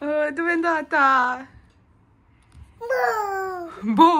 oh, dove è andata? Boh! Boh!